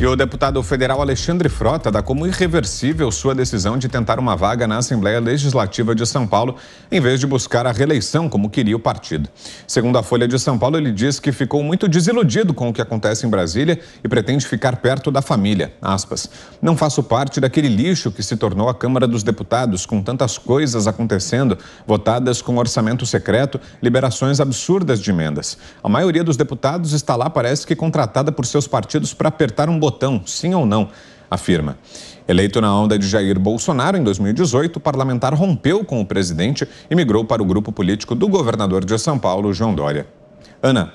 E o deputado federal Alexandre Frota dá como irreversível sua decisão de tentar uma vaga na Assembleia Legislativa de São Paulo, em vez de buscar a reeleição, como queria o partido. Segundo a Folha de São Paulo, ele diz que ficou muito desiludido com o que acontece em Brasília e pretende ficar perto da família. Aspas. Não faço parte daquele lixo que se tornou a Câmara dos Deputados, com tantas coisas acontecendo, votadas com orçamento secreto, liberações absurdas de emendas. A maioria dos deputados está lá, parece que contratada por seus partidos para apertar um botão botão, sim ou não, afirma. Eleito na onda de Jair Bolsonaro em 2018, o parlamentar rompeu com o presidente e migrou para o grupo político do governador de São Paulo, João Dória. Ana.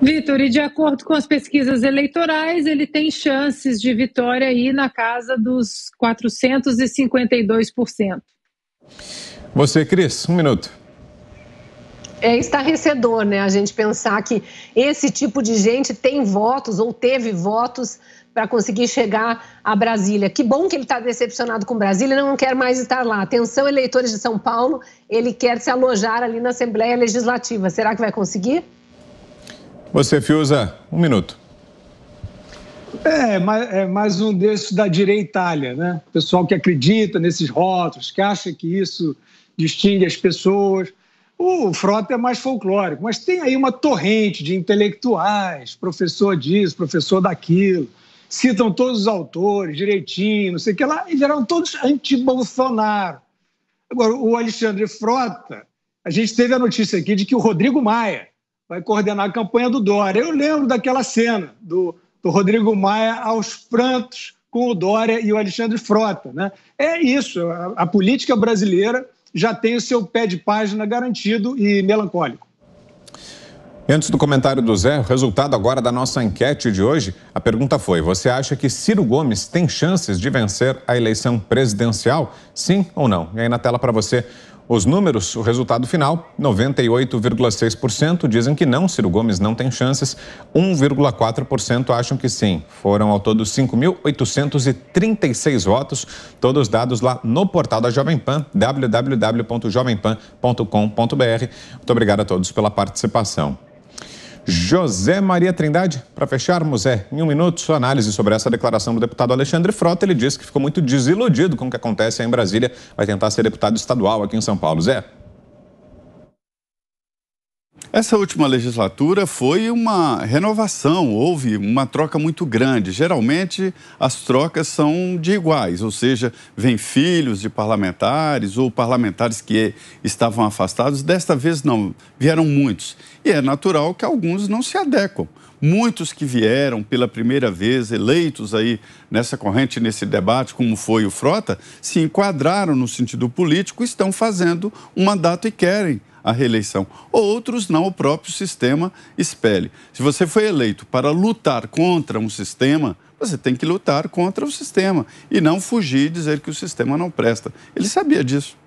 Vitor, e de acordo com as pesquisas eleitorais, ele tem chances de vitória aí na casa dos 452%. Você, Cris, um minuto é estarrecedor, né? A gente pensar que esse tipo de gente tem votos ou teve votos para conseguir chegar a Brasília. Que bom que ele está decepcionado com Brasília, não quer mais estar lá. Atenção, eleitores de São Paulo, ele quer se alojar ali na Assembleia Legislativa. Será que vai conseguir? Você, Fiuza, um minuto. É, é mais um desses da direitália, né? Pessoal que acredita nesses rótulos, que acha que isso distingue as pessoas. O Frota é mais folclórico, mas tem aí uma torrente de intelectuais, professor disso, professor daquilo, citam todos os autores direitinho, não sei o que lá, e viraram todos anti-Bolsonaro. Agora, o Alexandre Frota, a gente teve a notícia aqui de que o Rodrigo Maia vai coordenar a campanha do Dória. Eu lembro daquela cena do, do Rodrigo Maia aos prantos com o Dória e o Alexandre Frota. Né? É isso, a, a política brasileira já tem o seu pé de página garantido e melancólico. Antes do comentário do Zé, o resultado agora da nossa enquete de hoje, a pergunta foi: você acha que Ciro Gomes tem chances de vencer a eleição presidencial? Sim ou não? E aí na tela para você os números, o resultado final, 98,6% dizem que não, Ciro Gomes não tem chances, 1,4% acham que sim. Foram ao todo 5.836 votos, todos dados lá no portal da Jovem Pan, www.jovempan.com.br. Muito obrigado a todos pela participação. José Maria Trindade, para fecharmos, é, em um minuto, sua análise sobre essa declaração do deputado Alexandre Frota. Ele disse que ficou muito desiludido com o que acontece aí em Brasília, vai tentar ser deputado estadual aqui em São Paulo. Zé. Essa última legislatura foi uma renovação, houve uma troca muito grande. Geralmente as trocas são de iguais, ou seja, vêm filhos de parlamentares ou parlamentares que estavam afastados. Desta vez não, vieram muitos. E é natural que alguns não se adequam. Muitos que vieram pela primeira vez, eleitos aí nessa corrente, nesse debate, como foi o Frota, se enquadraram no sentido político, estão fazendo um mandato e querem a reeleição. Outros não, o próprio sistema espelhe. Se você foi eleito para lutar contra um sistema, você tem que lutar contra o sistema e não fugir e dizer que o sistema não presta. Ele sabia disso.